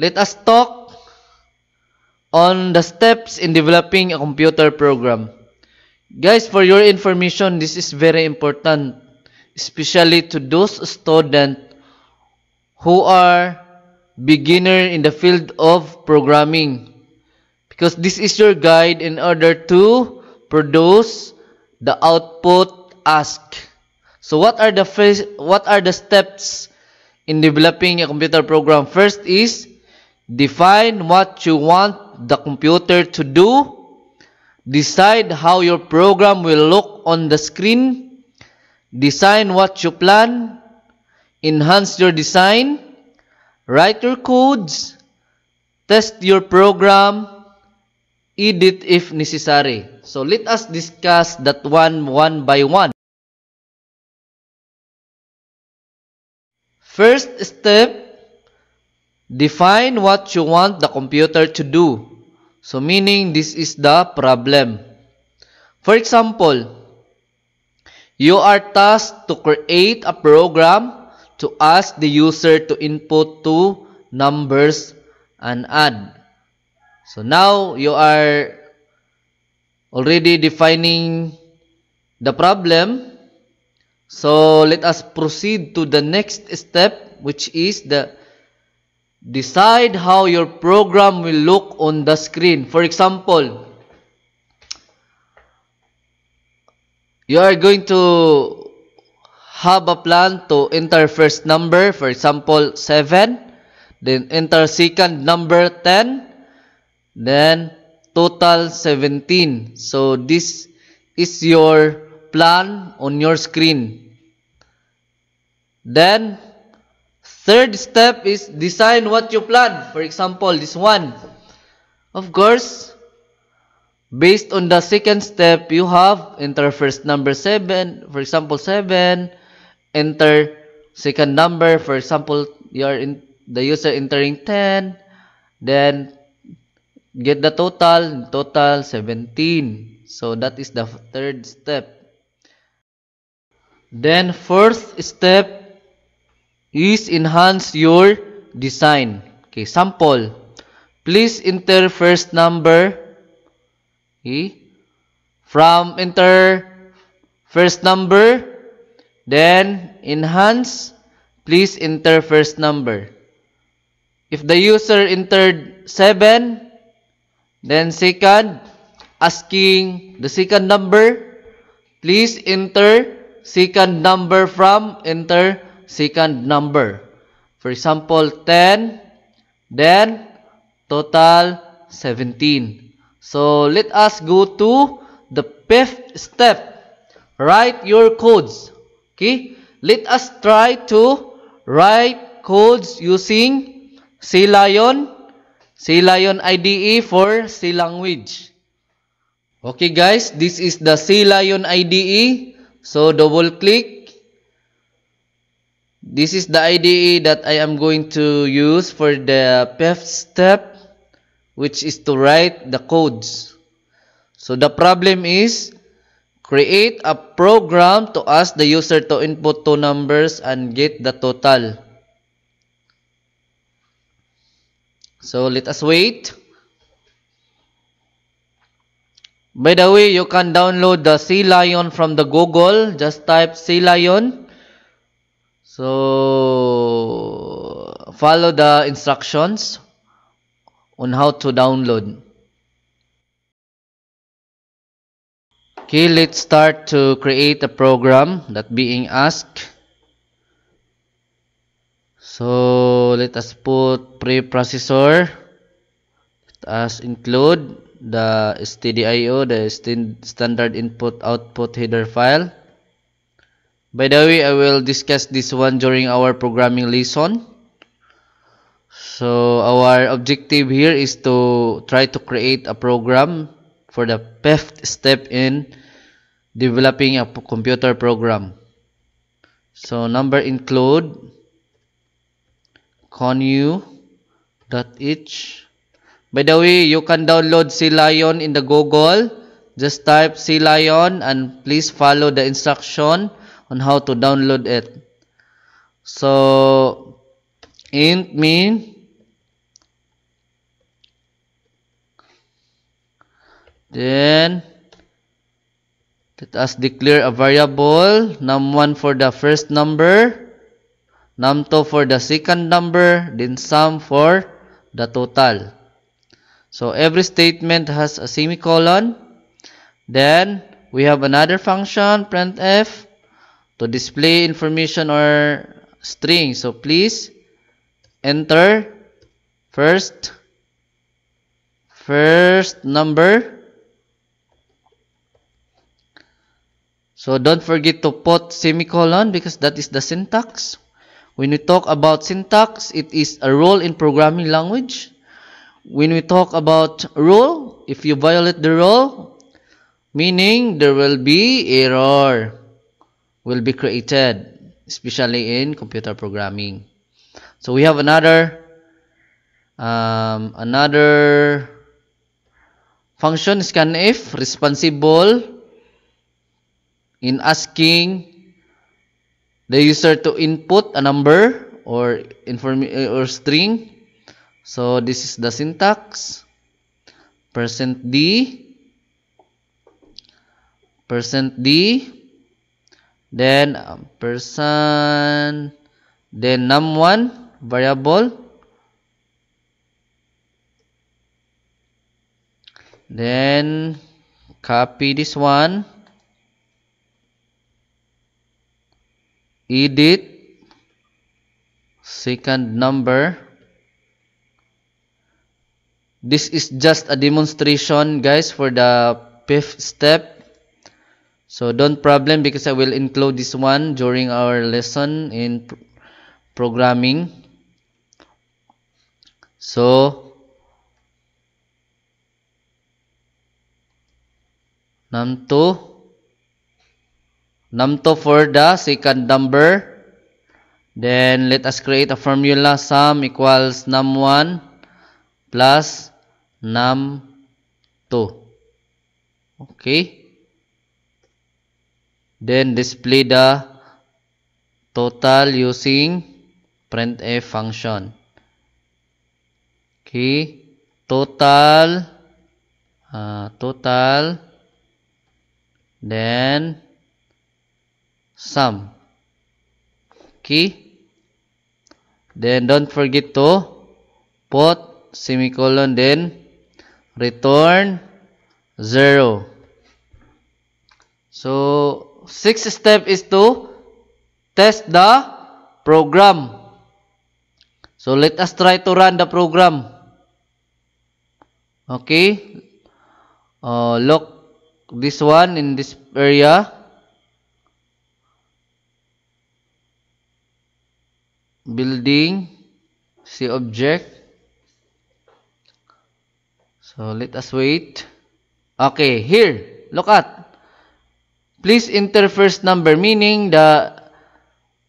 Let us talk on the steps in developing a computer program. Guys, for your information, this is very important, especially to those students who are beginner in the field of programming because this is your guide in order to produce the output asked. So what are the what are the steps in developing a computer program? First is Define what you want the computer to do. Decide how your program will look on the screen. Design what you plan. Enhance your design. Write your codes. Test your program. Edit if necessary. So let us discuss that one one by one. First step Define what you want the computer to do. So meaning this is the problem. For example, you are tasked to create a program to ask the user to input two numbers and add. So now you are already defining the problem. So let us proceed to the next step which is the decide how your program will look on the screen. For example, you are going to have a plan to enter first number, for example, 7, then enter second number 10, then total 17. So this is your plan on your screen. Then Third step is design what you plan. For example, this one. Of course, based on the second step, you have enter first number 7, for example 7, enter second number, for example, you are in the user entering 10, then get the total, total 17. So that is the third step. Then fourth step is enhance your design. Okay, sample. Please enter first number. Okay. From enter first number, then enhance, please enter first number. If the user entered 7, then second, asking the second number, please enter second number from enter second number. For example, 10, then total 17. So, let us go to the fifth step. Write your codes. Okay? Let us try to write codes using C Lion, C Lion IDE for C language. Okay guys, this is the C Lion IDE. So double click This is the IDE that I am going to use for the fifth step, which is to write the codes. So the problem is, create a program to ask the user to input two numbers and get the total. So let us wait. By the way, you can download the Sea Lion from the Google. Just type Sea Lion so follow the instructions on how to download. Okay, let's start to create a program that being asked. So let us put preprocessor. Let us include the stdio, the standard input output header file. By the way, I will discuss this one during our programming lesson. So our objective here is to try to create a program for the fifth step in developing a computer program. So number include conu.h By the way, you can download C Lion in the Google. Just type C Lion and please follow the instruction on how to download it. So, int mean Then, let us declare a variable, num1 for the first number, num2 for the second number, then sum for the total. So, every statement has a semicolon. Then, we have another function, printf, to display information or string. So please enter first first number. So don't forget to put semicolon because that is the syntax. When we talk about syntax, it is a rule in programming language. When we talk about rule, if you violate the rule, meaning there will be error will be created, especially in computer programming. So we have another um, another function scanf responsible in asking the user to input a number or inform uh, or string so this is the syntax percent d percent d then person then num1 variable then copy this one edit second number this is just a demonstration guys for the fifth step So don't problem because I will include this one during our lesson in programming. So num num two for the second number. Then let us create a formula sum equals num one plus num two. Okay. Then display the total using printf function. Okay. Total. Uh, total. Then sum. Okay. Then don't forget to put semicolon then return 0. So, sixth step is to test the program. So let us try to run the program. Okay. Uh, lock this one in this area. Building. See object. So let us wait. Okay, here. Look at. Please enter first number meaning the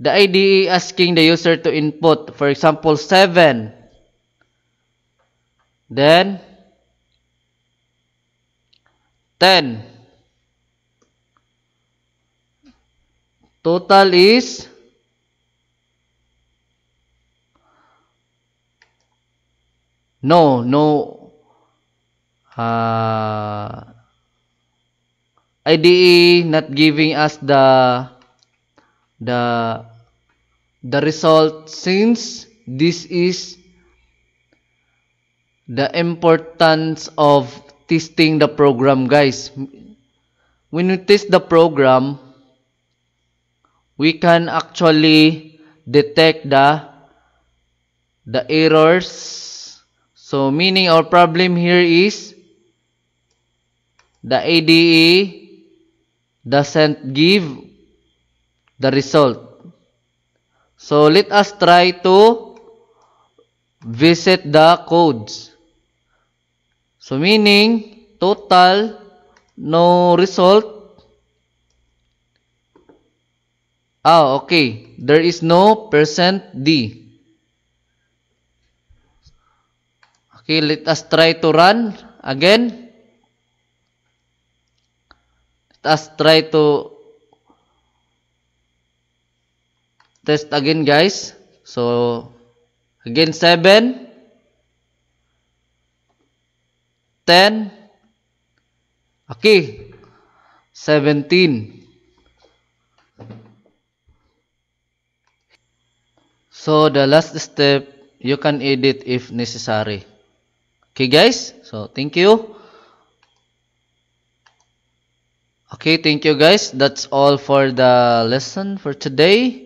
the IDE asking the user to input for example 7 then 10 total is 10 no no uh, IDE eh, not giving us the the the result since this is the importance of testing the program guys when you test the program we can actually detect the the errors so meaning our problem here is the ADE doesn't give the result. So let us try to visit the codes. So meaning total no result. Ah, okay. There is no percent %d. Okay, let us try to run again. setelah itu test again guys so again 7 10 okay 17 so the last step you can edit if necessary okay guys so thank you Okay, thank you guys. That's all for the lesson for today.